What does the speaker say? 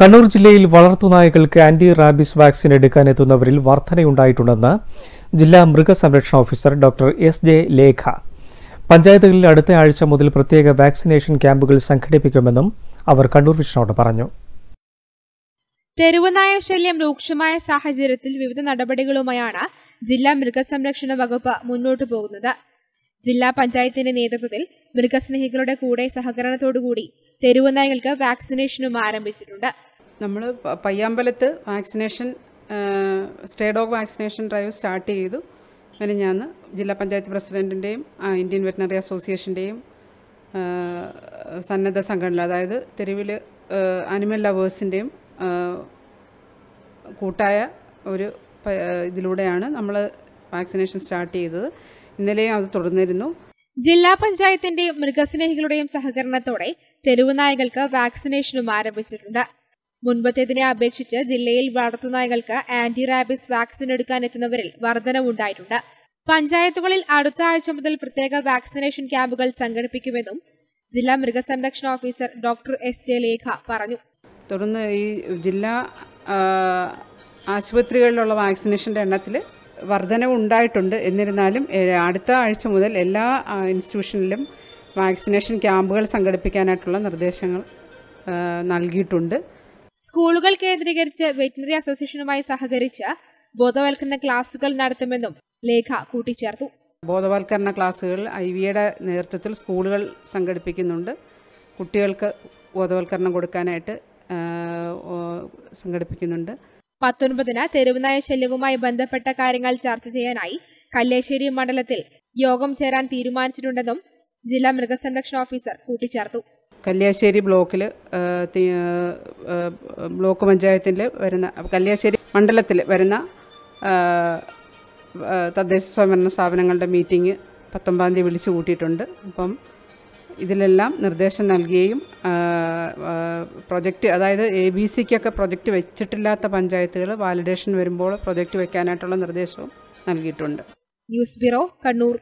കണ്ണൂർ ജില്ലയിൽ വളർത്തുനായകൾക്ക് anti rabies vaccine എടുക്കാൻ എത്തുന്നവരിൽ വർധനയുണ്ടായിട്ടുണ്ടെന്ന് ജില്ലാ മൃഗസംരക്ഷണ officer doctor S J Lekha പഞ്ചായത്തുകളിൽ അടുത്ത ആഴ്ച മുതൽ പ്രത്യേക വാക്സിനേഷൻ ക്യാമ്പുകൾ സംഘടിപ്പിക്കുമെന്നും അവർ കണ്ണൂർ വിഷ്ണോട് പറഞ്ഞു തെരുവനായ ശല്യം രൂക്ഷമായ സാഹചര്യത്തിൽ വിവിധ നടപടികളുമായാണ് ജില്ലാ മൃഗസംരക്ഷണ വകുപ്പ് മുന്നോട്ടു പോകുന്നത് ജില്ലാ പഞ്ചായത്തിന്റെ നേതൃത്വത്തിൽ മൃഗസ്നേഹികളുടെ കൂടെ സഹകരണത്തോടുകൂടി തെരുവനായകൾക്ക് വാക്സിനേഷനും ആരംഭിച്ചിട്ടുണ്ട് നമ്മൾ പയ്യാമ്പലത്ത് vaccination stray dog vaccination drive start ചെയ്തു മെനഞ്ഞാന്ന് ജില്ലാ പഞ്ചായത്ത് പ്രസിഡൻറ്റിൻ്റെയും ഇന്ത്യൻ വെറ്റിനറി അസോസിയേഷൻ്റെയും സന്നദ്ധ സംഘടന അതായത് തെരുവിൽ അനിമൽ ലവേഴ്സിൻ്റെയും കൂട്ടായ ഒരു ഇതിലൂടെയാണ് നമ്മൾ വാക്സിനേഷൻ സ്റ്റാർട്ട് ചെയ്തത് ഇന്നലെയും അത് തുടർന്നിരുന്നു ജില്ലാ പഞ്ചായത്തിന്റെയും മൃഗസ്നേഹികളുടെയും സഹകരണത്തോടെ തെരുവുനായകൾക്ക് വാക്സിനേഷനും ആരംഭിച്ചിട്ടുണ്ട് മുൻപത്തേതിനെ അപേക്ഷിച്ച് ജില്ലയിൽ വളർത്തുനായ്കൾക്ക് ആന്റി റാബിസ് വാക്സിൻ എടുക്കാൻ എത്തുന്നവരിൽ വർധനവുണ്ടായിട്ടുണ്ട് പഞ്ചായത്തുകളിൽ അടുത്ത ആഴ്ച മുതൽ പ്രത്യേക വാക്സിനേഷൻ ക്യാമ്പുകൾ സംഘടിപ്പിക്കുമെന്നും ജില്ലാ മൃഗസംരക്ഷണ officer doctor S J Lekha പറഞ്ഞു തുടർന്ന് ഈ ജില്ലാ ആശുപത്രികളിലുള്ള വാക്സിനേഷൻ്റെ എണ്ണത്തിൽ വർധനവ് ഉണ്ടായിട്ടുണ്ട് എന്നിരുന്നാലും അടുത്ത ആഴ്ച മുതൽ എല്ലാ ഇൻസ്റ്റിറ്റ്യൂഷനിലും വാക്സിനേഷൻ ക്യാമ്പുകൾ സംഘടിപ്പിക്കാനായിട്ടുള്ള നിർദ്ദേശങ്ങൾ നൽകിയിട്ടുണ്ട് സ്കൂളുകൾ കേന്ദ്രീകരിച്ച് വെറ്റിനറി അസോസിയേഷനുമായി സഹകരിച്ച് ബോധവൽക്കരണ ക്ലാസുകൾ നടത്തുമെന്നും ലേഖ കൂട്ടിച്ചേർത്തു ബോധവൽക്കരണ ക്ലാസുകൾ ഐ വിയുടെ നേതൃത്വത്തിൽ സ്കൂളുകൾ സംഘടിപ്പിക്കുന്നുണ്ട് കുട്ടികൾക്ക് ബോധവൽക്കരണം കൊടുക്കാനായിട്ട് സംഘടിപ്പിക്കുന്നുണ്ട് പത്തൊൻപതിന് തെരുവുനായ ശല്യവുമായി ബന്ധപ്പെട്ട കാര്യങ്ങൾ ചർച്ച ചെയ്യാനായി കല്ലേശ്ശേരി മണ്ഡലത്തിൽ യോഗം ചേരാൻ തീരുമാനിച്ചിട്ടുണ്ടെന്നും ജില്ലാ മൃഗസംരക്ഷണ ഓഫീസർ കൂട്ടിച്ചേർത്തു കല്യാശ്ശേരി ബ്ലോക്കിൽ ബ്ലോക്ക് പഞ്ചായത്തിൽ വരുന്ന കല്യാശ്ശേരി മണ്ഡലത്തിൽ വരുന്ന തദ്ദേശ സ്വയംഭരണ സ്ഥാപനങ്ങളുടെ മീറ്റിംഗ് പത്തൊമ്പതാം തീയതി വിളിച്ചു കൂട്ടിയിട്ടുണ്ട് അപ്പം ഇതിലെല്ലാം നിർദ്ദേശം നൽകുകയും പ്രൊജക്റ്റ് അതായത് എ ബി സിക്കൊക്കെ പ്രൊജക്റ്റ് വെച്ചിട്ടില്ലാത്ത പഞ്ചായത്തുകൾ വാലിഡേഷൻ വരുമ്പോൾ പ്രൊജക്റ്റ് വെക്കാനായിട്ടുള്ള നിർദ്ദേശവും നൽകിയിട്ടുണ്ട് ന്യൂസ് ബ്യൂറോ കണ്ണൂർ